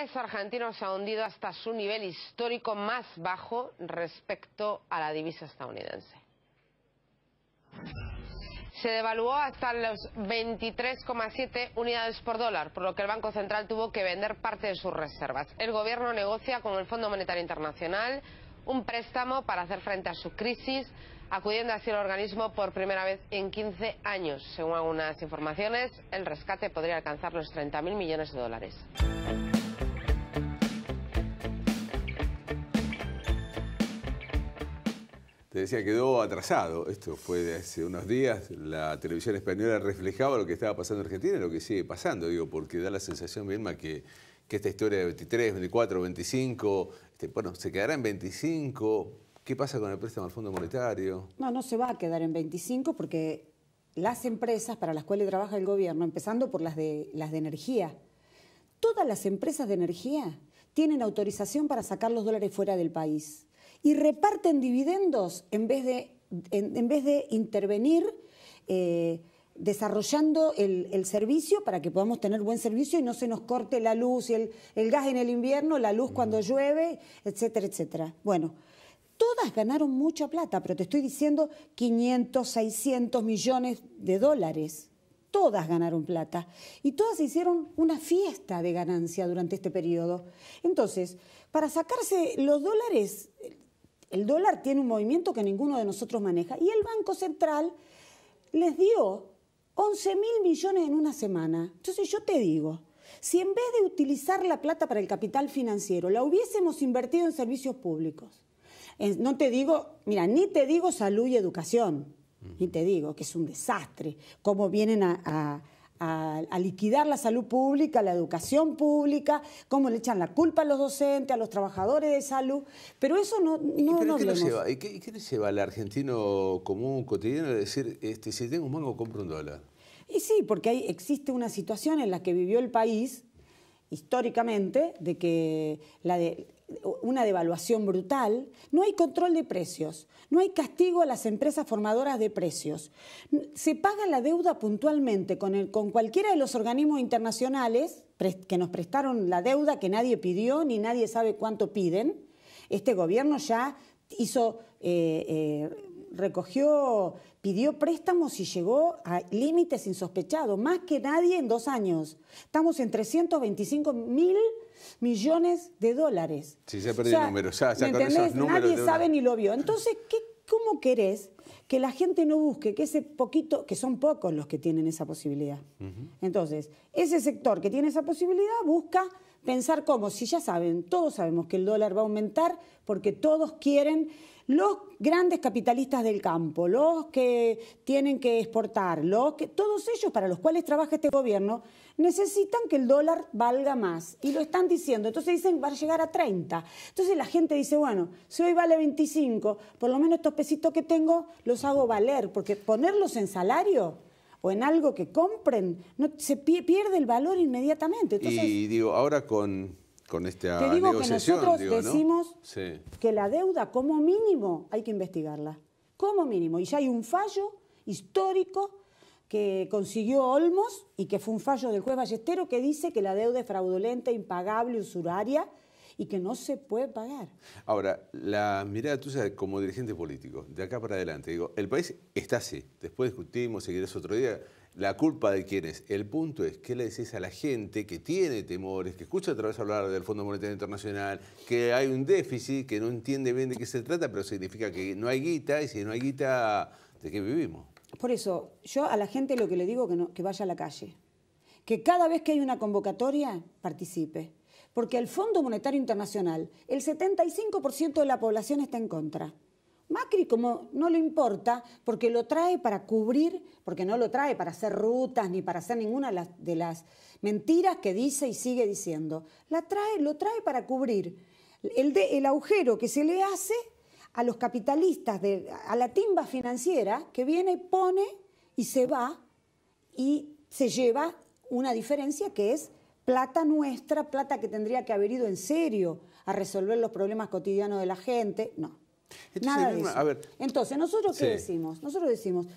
peso argentino se ha hundido hasta su nivel histórico más bajo respecto a la divisa estadounidense. Se devaluó hasta los 23,7 unidades por dólar, por lo que el Banco Central tuvo que vender parte de sus reservas. El gobierno negocia con el Fondo Monetario Internacional un préstamo para hacer frente a su crisis, acudiendo así el organismo por primera vez en 15 años. Según algunas informaciones, el rescate podría alcanzar los 30.000 millones de dólares. Se decía, quedó atrasado. Esto fue hace unos días. La televisión española reflejaba lo que estaba pasando en Argentina y lo que sigue pasando, digo, porque da la sensación, Vilma, que, esta historia de 23, 24, 25, bueno, se quedará en 25. ¿Qué pasa con el préstamo al Fondo Monetario? No, no se va a quedar en 25 porque las empresas para las cuales trabaja el gobierno, empezando por las de, las de energía, todas las empresas de energía tienen autorización para sacar los dólares fuera del país y reparten dividendos en vez de, en, vez de intervenir eh, desarrollando el, servicio para que podamos tener buen servicio y no se nos corte la luz y el, el gas en el invierno, la luz cuando llueve, etcétera, etcétera. Bueno, todas ganaron mucha plata, pero te estoy diciendo 500, 600 millones de dólares. Todas ganaron plata y todas hicieron una fiesta de ganancia durante este periodo. Entonces, para sacarse los dólares el dólar tiene un movimiento que ninguno de nosotros maneja y el Banco Central les dio 11 mil millones en una semana. Entonces yo te digo, si en vez de utilizar la plata para el capital financiero, la hubiésemos invertido en servicios públicos, no te digo, mira, ni te digo salud y educación, ni te digo que es un desastre, cómo vienen a a, liquidar la salud pública, la educación pública, cómo le echan la culpa a los docentes, a los trabajadores de salud, pero eso no, no, lleva, ¿y qué, qué lleva al argentino común, cotidiano, a decir, este, si tengo un mango, compro un dólar? Y sí, porque ahí existe una situación en la que vivió el país históricamente, de que la de, una devaluación brutal, no hay control de precios, no hay castigo a las empresas formadoras de precios. Se paga la deuda puntualmente con, con cualquiera de los organismos internacionales que nos prestaron la deuda que nadie pidió ni nadie sabe cuánto piden. Este gobierno ya hizo, eh, eh, recogió, pidió préstamos y llegó a límites insospechados, más que nadie en dos años. Estamos en 325 mil millones de dólares. Sí, se Nadie sabe ni lo vio. Entonces, ¿qué, ¿cómo querés que la gente no busque, que ese poquito, que son pocos los que tienen esa posibilidad? Entonces, ese sector que tiene esa posibilidad busca pensar cómo, si ya saben, todos sabemos que el dólar va a aumentar porque todos quieren los grandes capitalistas del campo, los que tienen que exportar, los que, todos ellos para los cuales trabaja este gobierno, necesitan que el dólar valga más. Y lo están diciendo. Entonces dicen, va a llegar a 30. Entonces la gente dice, bueno, si hoy vale 25, por lo menos estos pesitos que tengo los hago valer, porque ponerlos en salario o en algo que compren, no, se pierde el valor inmediatamente. y digo, ahora con, con esta te digo que nosotros decimos que la deuda como mínimo hay que investigarla, como mínimo. Y ya hay un fallo histórico que consiguió Olmos y que fue un fallo del juez Ballestero que dice que la deuda es fraudulenta, impagable, usuraria y que no se puede pagar. Ahora, la mirada tuya como dirigente político, de acá para adelante, digo, el país está así. Después discutimos, si otro día, la culpa de quién es. El punto es, ¿qué le decís a la gente que tiene temores, que escucha otra vez hablar del Fondo Monetario Internacional, que hay un déficit, que no entiende bien de qué se trata, pero significa que no hay guita y si no hay guita, ¿de qué vivimos? Por eso, yo a la gente lo que le digo que, no, que vaya a la calle. Que cada vez que hay una convocatoria, participe porque el Fondo Monetario Internacional, el 75% de la población está en contra. Macri como no le importa porque lo trae para cubrir, porque no lo trae para hacer rutas ni para hacer ninguna de las mentiras que dice y sigue diciendo. La trae, lo trae para cubrir el, el agujero que se le hace a los capitalistas, a la timba financiera que viene, pone y se va y se lleva una diferencia que es plata nuestra, plata que tendría que haber ido en serio a resolver los problemas cotidianos de la gente. No. Entonces, Nada de eso. Entonces, ¿nosotros qué decimos? Nosotros decimos,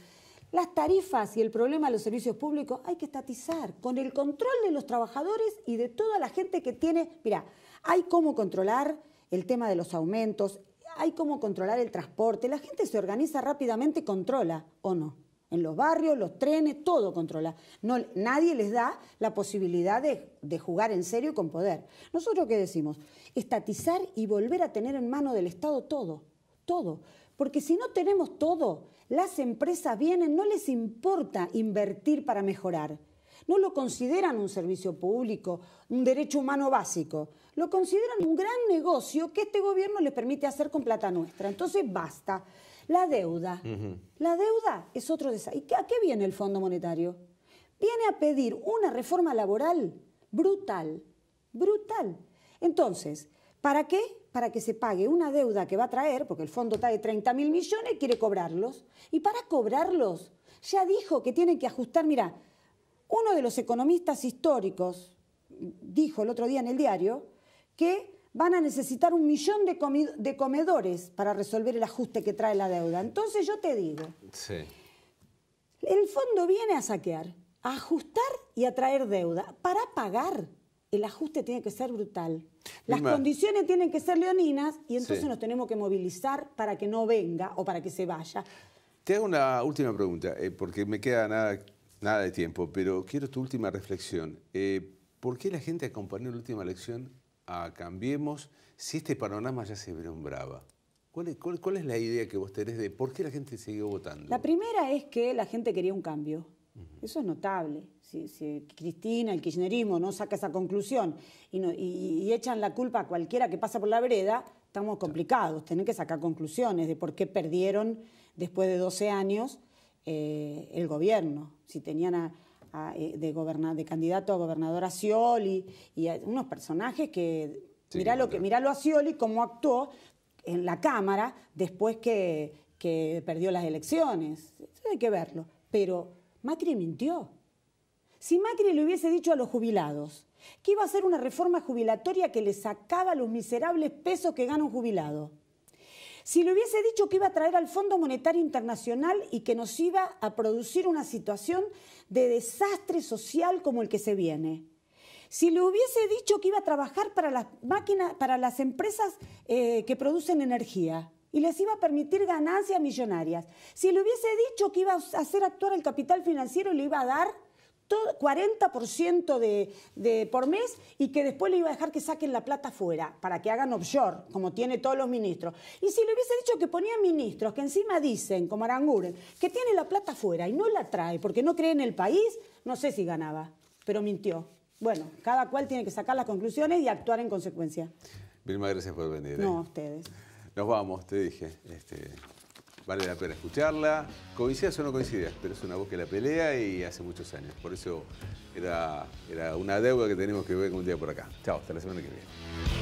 las tarifas y el problema de los servicios públicos hay que estatizar con el control de los trabajadores y de toda la gente que tiene. Mira, hay cómo controlar el tema de los aumentos, hay cómo controlar el transporte. La gente se organiza rápidamente, controla o no en los barrios, los trenes, todo controla. No, nadie les da la posibilidad de, de, jugar en serio y con poder. Nosotros qué decimos? Estatizar y volver a tener en mano del Estado todo, todo. Porque si no tenemos todo, las empresas vienen, no les importa invertir para mejorar. No lo consideran un servicio público, un derecho humano básico. Lo consideran un gran negocio que este gobierno les permite hacer con plata nuestra. Entonces basta. La deuda. La deuda es otro desafío. ¿Y a qué viene el Fondo Monetario? Viene a pedir una reforma laboral brutal. Brutal. Entonces, ¿para qué? Para que se pague una deuda que va a traer, porque el fondo está de 30 mil millones, quiere cobrarlos. Y para cobrarlos, ya dijo que tienen que ajustar, mira, uno de los economistas históricos dijo el otro día en el diario que van a necesitar un millón de, comedores para resolver el ajuste que trae la deuda. Entonces yo te digo, el fondo viene a saquear, a ajustar y a traer deuda para pagar. El ajuste tiene que ser brutal. Las condiciones tienen que ser leoninas y entonces nos tenemos que movilizar para que no venga o para que se vaya. Te hago una última pregunta, eh, porque me queda nada, nada de tiempo, pero quiero tu última reflexión. Eh, ¿Por qué la gente acompañó la última elección a Cambiemos si este panorama ya se vislumbraba? ¿Cuál es, cuál, es la idea que vos tenés de por qué la gente siguió votando? La primera es que la gente quería un cambio. Eso es notable. Si, Cristina, el kirchnerismo, no saca esa conclusión y, echan la culpa a cualquiera que pasa por la vereda, estamos complicados. Tienen que sacar conclusiones de por qué perdieron después de 12 años eh, el gobierno. Si tenían a, eh, de, de candidato a gobernador a y a unos personajes que... mirá, lo que mirá lo a cómo actuó en la Cámara después que, perdió las elecciones. Eso hay que verlo. Pero Macri mintió. Si Macri le hubiese dicho a los jubilados que iba a hacer una reforma jubilatoria que le sacaba los miserables pesos que gana un jubilado, si le hubiese dicho que iba a traer al Fondo Monetario Internacional y que nos iba a producir una situación de desastre social como el que se viene. Si le hubiese dicho que iba a trabajar para las máquinas, para las empresas eh, que producen energía y les iba a permitir ganancias millonarias. Si le hubiese dicho que iba a hacer actuar el capital financiero y le iba a dar 40% de, por mes y que después le iba a dejar que saquen la plata fuera para que hagan offshore, como tiene todos los ministros. Y si le hubiese dicho que ponía ministros que encima dicen, como Aranguren, que tiene la plata fuera y no la trae porque no cree en el país, no sé si ganaba, pero mintió. Bueno, cada cual tiene que sacar las conclusiones y actuar en consecuencia. Vilma, gracias por venir. No, ¿eh? a ustedes. Nos vamos, te dije. Este vale la pena escucharla. Coincidas o no coincidas, pero es una voz que la pelea y hace muchos años. Por eso era, una deuda que tenemos que ver un día por acá. Chao, hasta la semana que viene.